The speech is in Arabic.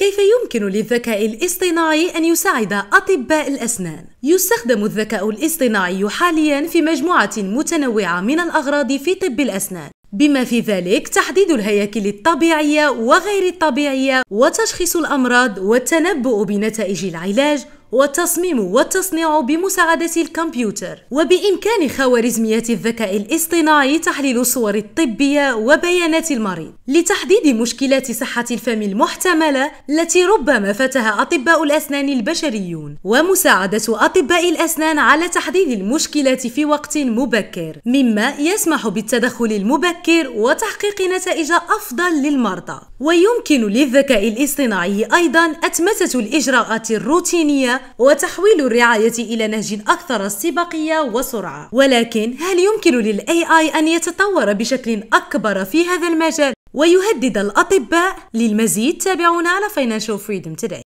كيف يمكن للذكاء الاصطناعي أن يساعد أطباء الأسنان؟ يستخدم الذكاء الاصطناعي حالياً في مجموعة متنوعة من الأغراض في طب الأسنان بما في ذلك تحديد الهياكل الطبيعية وغير الطبيعية وتشخيص الأمراض والتنبؤ بنتائج العلاج والتصميم والتصنيع بمساعدة الكمبيوتر وبإمكان خوارزميات الذكاء الاصطناعي تحليل الصور الطبية وبيانات المريض لتحديد مشكلات صحة الفم المحتملة التي ربما فاتها أطباء الأسنان البشريون ومساعدة أطباء الأسنان على تحديد المشكلات في وقت مبكر مما يسمح بالتدخل المبكر وتحقيق نتائج أفضل للمرضى ويمكن للذكاء الاصطناعي أيضا أتمتة الإجراءات الروتينية وتحويل الرعاية إلى نهج أكثر استباقية وسرعة ولكن هل يمكن للاي اي أن يتطور بشكل أكبر في هذا المجال ويهدد الأطباء للمزيد تابعونا على Financial Freedom Today